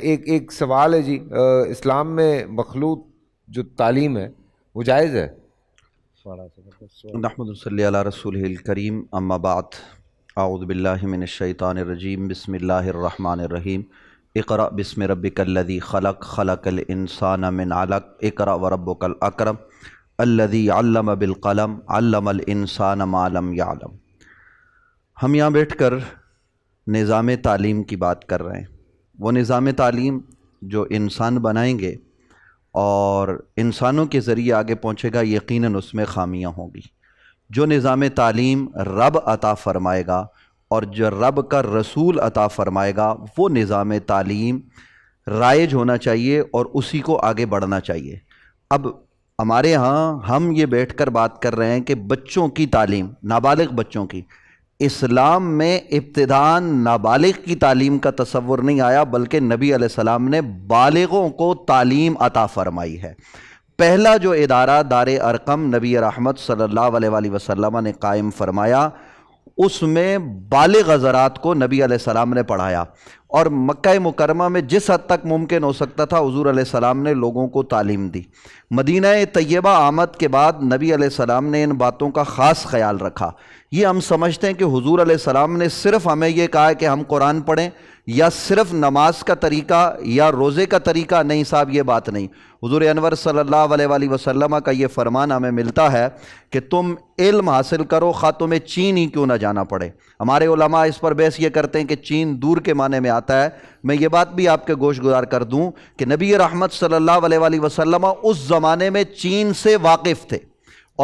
एक एक सवाल है जी आ, इस्लाम में मखलूत जो तालीम है वो जायज़ है नहमद रसूल करीम अम्माबात आउदबिल्लिमिनशैतानरजीम बसमीम बसम बिसम रबिकल्लदी खलक खलकल इंसान मिन अलक इकर व रबल अक्रम अल्लदी अल्लम बिलकलम अल्लमल इंसान मालम यालम हम यहाँ बैठ कर निज़ाम तालीम की बात कर रहे हैं वो निज़ाम तालीम जो इंसान बनाएंगे और इंसानों के ज़रिए आगे पहुँचेगा यकीन उसमें खामियाँ होंगी जो निज़ाम तालीम रब अता फ़रमाएगा और जो रब का रसूल अता फ़रमाएगा वो निज़ाम तालीम राइज होना चाहिए और उसी को आगे बढ़ना चाहिए अब हमारे यहाँ हम ये बैठ कर बात कर रहे हैं कि बच्चों की तालीम नाबालिग बच्चों की इस्लाम में इब्तदान नाबालिग की तालीम का तस्वुर नहीं आया बल्कि नबी सलाम ने बालगों को तालीम अता फरमाई है पहला जो इदारा दार अरकम नबी रहमत सल्ला वसलम ने कायम फरमाया उसमें बालग हज़रात को नबी सलाम ने पढ़ाया और मक्का मुकरमा में जिस हद तक मुमकिन हो सकता था हजूर सलाम ने लोगों को तालीम दी मदीना तय्यबा आमद के बाद नबी सलाम ने इन बातों का ख़ास ख्याल रखा ये हम समझते हैं कि हजूर सलाम ने सिर्फ़ हमें यह कहा कि हम कुरान पढ़ें या सिर्फ नमाज का तरीका या रोज़े का तरीका नहीं साहब ये बात नहीं हजूर अनवर सल्ला वसलम का ये फरमान हमें मिलता है कि तुम इल्म हासिल करो खा तुम्हें चीन ही क्यों ना जाना पड़े हमारे इस पर बहस ये करते हैं कि चीन दूर के माने में आता आता है मैं ये बात भी आपके गोश गुजार कर दूं कि नबी रहमत सल्लल्लाहु अलैहि वसल्लम उस ज़माने में चीन से वाकिफ़ थे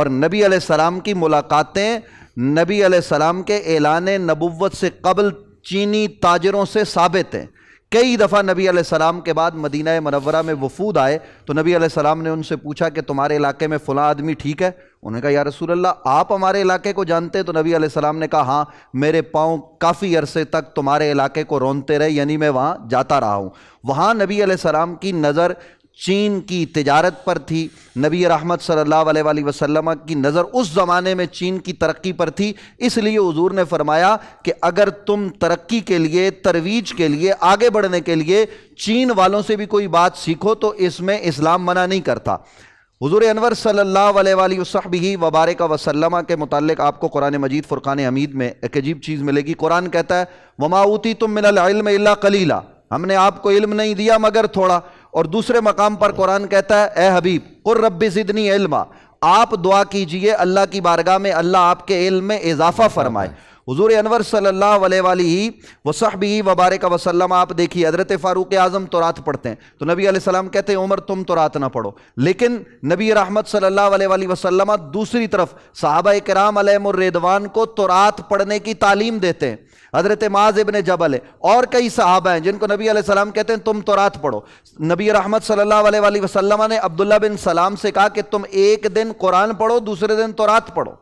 और नबी सलाम की मुलाकातें नबी सलाम के ऐलान नबुवत से कबल चीनी ताजरों से साबित हैं कई दफ़ा नबी आसमाम के बाद मदीना मनवरा में वफूद आए तो नबी आसमाम ने उनसे पूछा कि तुम्हारे इलाके में फ़लाँ आदमी ठीक है उन्होंने कहा या रसूल अल्लाह आप हमारे इलाके को जानते हैं तो नबी आसमाम ने कहा हाँ मेरे पाँव काफ़ी अरसे तक तुम्हारे इलाके को रोनते रहे यानी मैं वहाँ जाता रहा हूँ वहाँ नबी आसमाम की नज़र चीन की तजारत पर थी नबी रहमत सल्लल्लाहु अलैहि वसल्लम की नज़र उस ज़माने में चीन की तरक्की पर थी इसलिए हजूर ने फरमाया कि अगर तुम तरक्की के लिए तरवीज के लिए आगे बढ़ने के लिए चीन वालों से भी कोई बात सीखो तो इसमें इस्लाम मना नहीं करता हजूर अनवर सल्ला वसबी वबारक वसलमा के मुतल आपको कुरान मजीद फ़ुरक़ान हमीद में एक अजीब चीज़ मिलेगी कुरान कहता है वमाऊती तुम मिनल इल्म इल्ला कलीला हमने आपको इल्म नहीं दिया मगर थोड़ा और दूसरे मकाम पर कुरान कहता है ए हबीब और रबी जिदनी इल्मा आप दुआ कीजिए अल्लाह की बारगाह में अल्लाह आपके इल्म में इजाफा फरमाए हजूर अनवर सल्ला वसाहबी वबारक वसलम आप देखिए हज़रत फ़ारूक आज़म रात पढ़ते हैं तो नबी सलाम कहते हैं उमर तुम रात ना पढ़ो लेकिन नबी रहमत सल्ला वसलम दूसरी तरफ साहबा कराम रेदवान को रात पढ़ने की तालीम देते हैं हजरत माज इबन जबल है और कई साहब हैं जिनको नबी सलाम कहते हैं तुम तो रात पढ़ो नबी रहमत सल्ला वसलम ने अब्दुल्ला बिन सलाम से कहा कि तुम एक दिन कुरान पढ़ो दूसरे दिन तो रात पढ़ो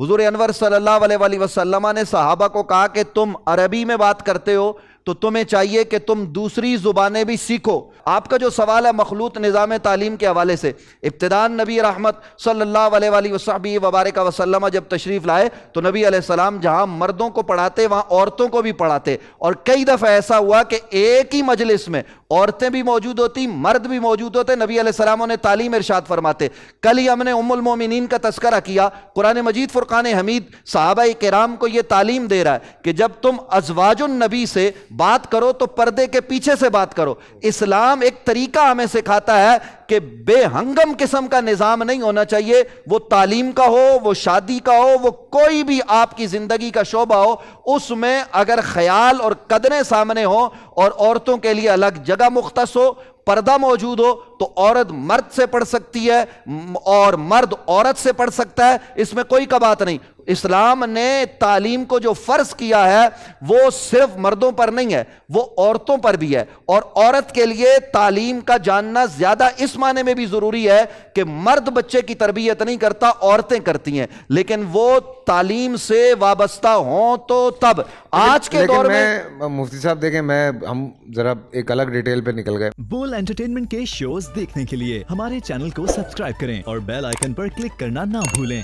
हजूर अनवर सल्ला वसलमा ने सहाबा को कहा कि तुम अरबी में बात करते हो तो तुम्हें चाहिए कि तुम दूसरी ज़ुबानें भी सीखो आपका जो सवाल है मखलूत निज़ाम तालीम के हवाले से इब्तदान नबी रहमत सल्ला वबारक वसलम जब तशरीफ़ लाए तो नबी सलाम जहां मर्दों को पढ़ाते वहां औरतों को भी पढ़ाते और कई दफ़ा ऐसा हुआ कि एक ही मजलिस में औरतें भी मौजूद होती मर्द भी मौजूद होते नबी आसमाम ने तालीम इरशाद फरमाते कल ही हमने उमुलमोमिन का तस्करा किया कुरान मजीद फ़ुरक़ान हमीद साहब कराम को यह तालीम दे रहा है कि जब तुम नबी से बात करो तो पर्दे के पीछे से बात करो इस्लाम एक तरीका हमें सिखाता है कि बेहंगम किस्म का निज़ाम नहीं होना चाहिए वो तालीम का हो वो शादी का हो वो कोई भी आपकी ज़िंदगी का शोबा हो उसमें अगर ख्याल और कदरें सामने हो और औरतों के लिए अलग जगह मुख्त हो पर्दा मौजूद हो तो औरत मर्द से पढ़ सकती है और मर्द औरत से पढ़ सकता है इसमें कोई कबात नहीं इस्लाम ने तालीम को जो फ़र्ज किया है वो सिर्फ मर्दों पर नहीं है वो औरतों पर भी है और औरत के लिए तालीम का जानना ज़्यादा इस माने में भी ज़रूरी है कि मर्द बच्चे की तरबियत नहीं करता औरतें करती हैं लेकिन वो तालीम से वाबस्ता हो तो तब आज के दौर में मुफ्ती साहब देखें मैं हम जरा एक अलग डिटेल पे निकल गए बोल एंटरटेनमेंट के शोज देखने के लिए हमारे चैनल को सब्सक्राइब करें और बेल आइकन पर क्लिक करना ना भूलें